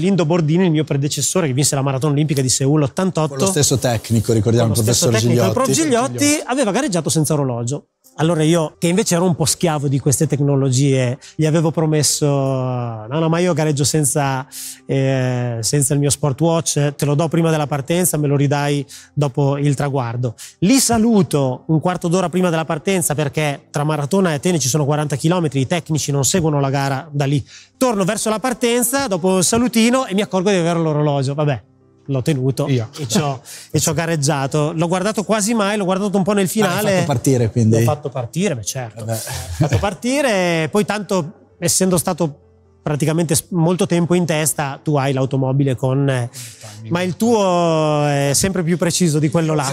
Lindo Bordini, il mio predecessore che vinse la maratona olimpica di Seul 88. Con lo stesso tecnico, ricordiamo, il professor tecnico, Gigliotti. Il prof Gigliotti aveva gareggiato senza orologio. Allora io, che invece ero un po' schiavo di queste tecnologie, gli avevo promesso, no, no, ma io gareggio senza, eh, senza il mio smartwatch, te lo do prima della partenza, me lo ridai dopo il traguardo. Li saluto un quarto d'ora prima della partenza perché tra Maratona e Atene ci sono 40 km, i tecnici non seguono la gara da lì. Torno verso la partenza, dopo il salutino e mi accorgo di avere l'orologio, vabbè l'ho tenuto Io. e ci ho, ho, gareggiato. L'ho guardato quasi mai, l'ho guardato un po' nel ah, finale. Ah, fatto partire quindi. L'ho fatto partire, beh certo. L'ho fatto partire, poi tanto essendo stato praticamente molto tempo in testa, tu hai l'automobile con... ma il tuo è sempre più preciso di quello là.